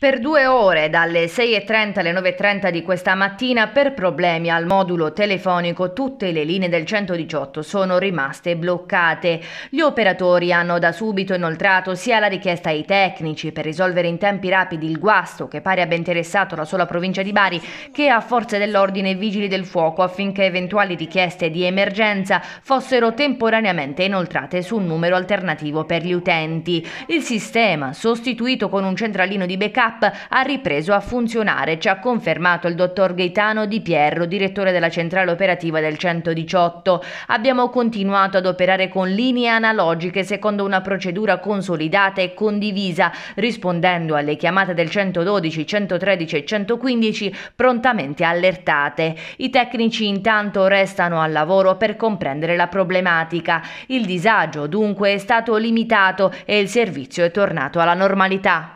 per due ore dalle 6.30 alle 9.30 di questa mattina per problemi al modulo telefonico tutte le linee del 118 sono rimaste bloccate. Gli operatori hanno da subito inoltrato sia la richiesta ai tecnici per risolvere in tempi rapidi il guasto che pare abbia interessato la sola provincia di Bari che a forze dell'ordine e vigili del fuoco affinché eventuali richieste di emergenza fossero temporaneamente inoltrate su un numero alternativo per gli utenti. Il sistema, sostituito con un centralino di backup, CAP ha ripreso a funzionare, ci ha confermato il dottor Gaetano Di Pierro, direttore della centrale operativa del 118. Abbiamo continuato ad operare con linee analogiche secondo una procedura consolidata e condivisa, rispondendo alle chiamate del 112, 113 e 115 prontamente allertate. I tecnici intanto restano al lavoro per comprendere la problematica. Il disagio dunque è stato limitato e il servizio è tornato alla normalità.